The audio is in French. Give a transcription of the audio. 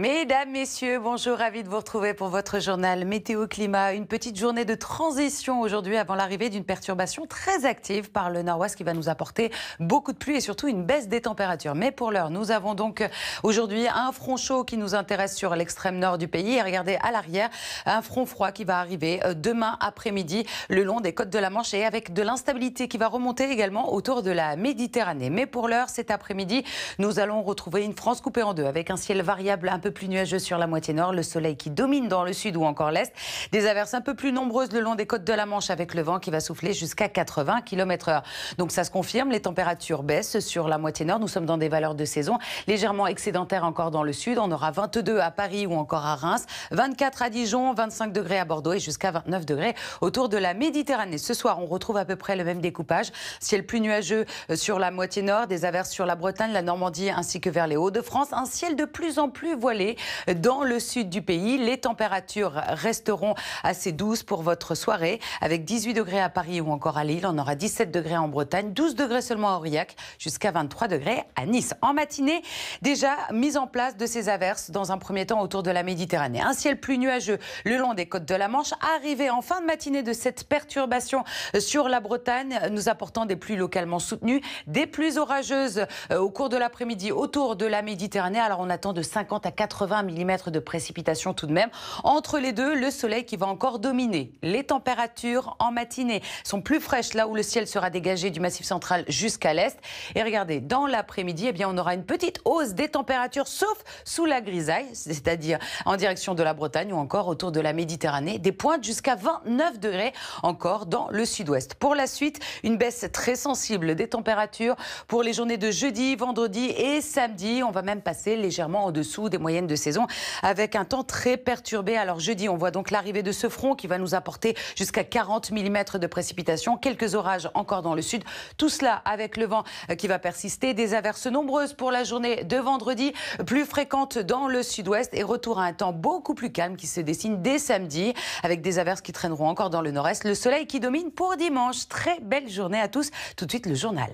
Mesdames, Messieurs, bonjour, ravi de vous retrouver pour votre journal Météo Climat. Une petite journée de transition aujourd'hui avant l'arrivée d'une perturbation très active par le nord-ouest qui va nous apporter beaucoup de pluie et surtout une baisse des températures. Mais pour l'heure, nous avons donc aujourd'hui un front chaud qui nous intéresse sur l'extrême nord du pays. Et regardez à l'arrière, un front froid qui va arriver euh, demain après-midi le long des côtes de la Manche et avec de l'instabilité qui va remonter également autour de la Méditerranée. Mais pour l'heure, cet après-midi, nous allons retrouver une France coupée en deux avec un ciel variable un peu plus nuageux sur la moitié nord, le soleil qui domine dans le sud ou encore l'est. Des averses un peu plus nombreuses le long des côtes de la Manche avec le vent qui va souffler jusqu'à 80 km/h. Donc ça se confirme, les températures baissent sur la moitié nord. Nous sommes dans des valeurs de saison légèrement excédentaires encore dans le sud. On aura 22 à Paris ou encore à Reims, 24 à Dijon, 25 degrés à Bordeaux et jusqu'à 29 degrés autour de la Méditerranée. Ce soir, on retrouve à peu près le même découpage. Ciel plus nuageux euh, sur la moitié nord, des averses sur la Bretagne, la Normandie ainsi que vers les Hauts-de-France. Un ciel de plus en plus voilé dans le sud du pays. Les températures resteront assez douces pour votre soirée, avec 18 degrés à Paris ou encore à Lille. On aura 17 degrés en Bretagne, 12 degrés seulement à Aurillac, jusqu'à 23 degrés à Nice. En matinée, déjà mise en place de ces averses dans un premier temps autour de la Méditerranée. Un ciel plus nuageux le long des côtes de la Manche. Arrivé en fin de matinée de cette perturbation sur la Bretagne, nous apportant des pluies localement soutenues, des pluies orageuses euh, au cours de l'après-midi autour de la Méditerranée. Alors on attend de 50 à 80 mm de précipitations tout de même. Entre les deux, le soleil qui va encore dominer. Les températures en matinée sont plus fraîches là où le ciel sera dégagé du massif central jusqu'à l'est. Et regardez, dans l'après-midi, eh bien, on aura une petite hausse des températures, sauf sous la grisaille, c'est-à-dire en direction de la Bretagne ou encore autour de la Méditerranée, des pointes jusqu'à 29 degrés encore dans le sud-ouest. Pour la suite, une baisse très sensible des températures pour les journées de jeudi, vendredi et samedi. On va même passer légèrement en dessous des moyennes de saison, avec un temps très perturbé. Alors jeudi, on voit donc l'arrivée de ce front qui va nous apporter jusqu'à 40 mm de précipitations, quelques orages encore dans le sud. Tout cela avec le vent euh, qui va persister, des averses nombreuses pour la journée de vendredi, plus fréquentes dans le sud-ouest et retour à un temps beaucoup plus calme qui se dessine dès samedi, avec des averses qui traîneront encore dans le nord-est. Le soleil qui domine pour dimanche. Très belle journée à tous. Tout de suite le journal.